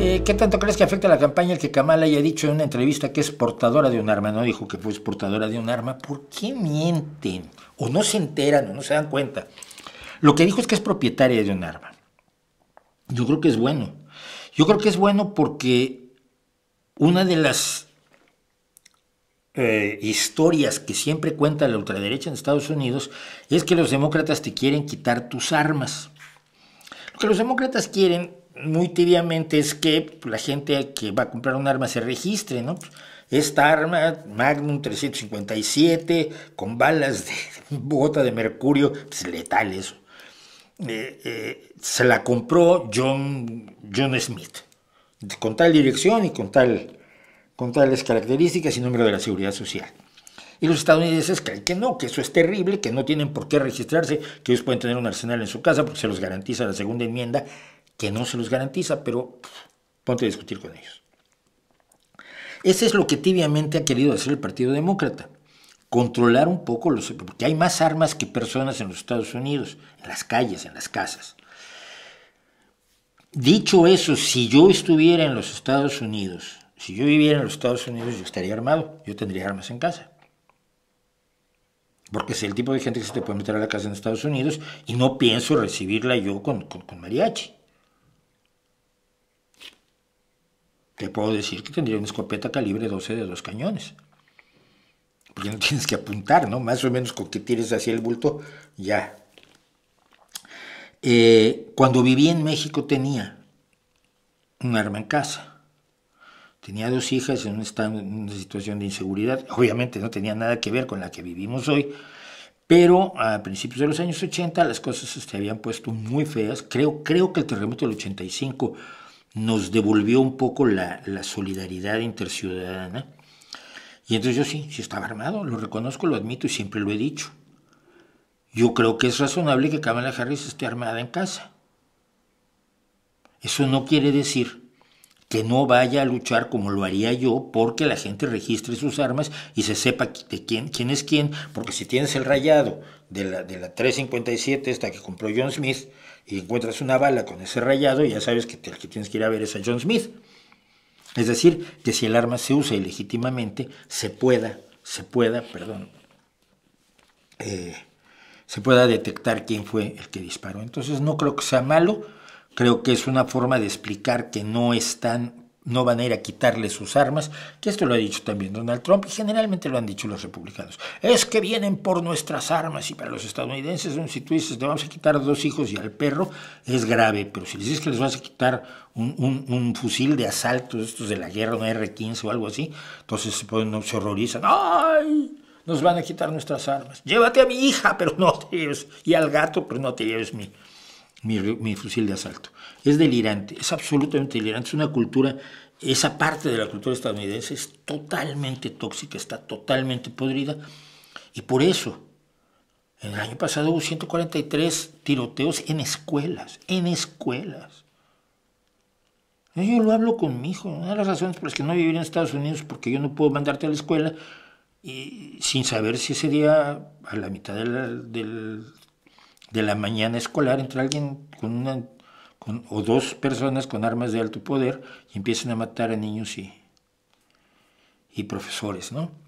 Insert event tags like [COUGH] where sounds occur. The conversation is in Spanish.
Eh, ¿Qué tanto crees que afecta a la campaña el que Kamala haya dicho en una entrevista que es portadora de un arma? No dijo que fue portadora de un arma. ¿Por qué mienten? O no se enteran, o no se dan cuenta. Lo que dijo es que es propietaria de un arma. Yo creo que es bueno. Yo creo que es bueno porque una de las eh, historias que siempre cuenta la ultraderecha en Estados Unidos es que los demócratas te quieren quitar tus armas. Lo que los demócratas quieren muy tibiamente es que la gente que va a comprar un arma se registre, ¿no? Esta arma, Magnum 357, con balas de [LAUGHS] bota de mercurio, pues letal eso. Eh, eh, se la compró John, John Smith, con tal dirección y con, tal, con tales características y número de la seguridad social. Y los estadounidenses creen que no, que eso es terrible, que no tienen por qué registrarse, que ellos pueden tener un arsenal en su casa porque se los garantiza la segunda enmienda que no se los garantiza, pero ponte a discutir con ellos. Ese es lo que tibiamente ha querido hacer el Partido Demócrata, controlar un poco los... porque hay más armas que personas en los Estados Unidos, en las calles, en las casas. Dicho eso, si yo estuviera en los Estados Unidos, si yo viviera en los Estados Unidos, yo estaría armado, yo tendría armas en casa. Porque es el tipo de gente que se te puede meter a la casa en Estados Unidos y no pienso recibirla yo con mariachi. Te puedo decir que tendría una escopeta calibre 12 de dos cañones. Porque no tienes que apuntar, ¿no? Más o menos con que tires hacia el bulto, ya. Eh, cuando viví en México tenía un arma en casa. Tenía dos hijas en una, situación de inseguridad. Obviamente no tenía nada que ver con la que vivimos hoy. Pero a principios de los años 80 las cosas se este, habían puesto muy feas. Creo, creo que el terremoto del 85 nos devolvió un poco la, solidaridad interciudadana. Y entonces yo sí, sí estaba armado, lo reconozco, lo admito y siempre lo he dicho. Yo creo que es razonable que Kamala Harris esté armada en casa. Eso no quiere decir que no vaya a luchar como lo haría yo, porque la gente registre sus armas y se sepa de quién, quién es quién, porque si tienes el rayado de la, de la 357, esta que compró John Smith, y encuentras una bala con ese rayado, ya sabes que el que tienes que ir a ver es a John Smith. Es decir, que si el arma se usa ilegítimamente, se pueda, se pueda, perdón, eh, se pueda detectar quién fue el que disparó. Entonces no creo que sea malo, creo que es una forma de explicar que no es están no van a ir a quitarle sus armas, que esto lo ha dicho también Donald Trump y generalmente lo han dicho los republicanos. Es que vienen por nuestras armas y para los estadounidenses, si tú dices, te vamos a quitar dos hijos y al perro, es grave, pero si les dices que les vas a quitar un, fusil de asalto, estos de la guerra, un R-15 o algo así, entonces se, horrorizan, ¡ay! Nos van a quitar nuestras armas. Llévate a mi hija, pero no te lleves, y al gato, pero no te lleves mi, mi, fusil de asalto. Es delirante, es absolutamente delirante. Es una cultura, esa parte de la cultura estadounidense es totalmente tóxica, está totalmente podrida. Y por eso, en el año pasado hubo 143 tiroteos en escuelas, en escuelas. Yo lo hablo con mi hijo. Una de las razones por las que no vivir en Estados Unidos porque yo no puedo mandarte a la escuela y sin saber si ese día, a la mitad del de la mañana escolar, entra alguien con una con, o dos personas con armas de alto poder y empiezan a matar a niños y, y profesores, ¿no?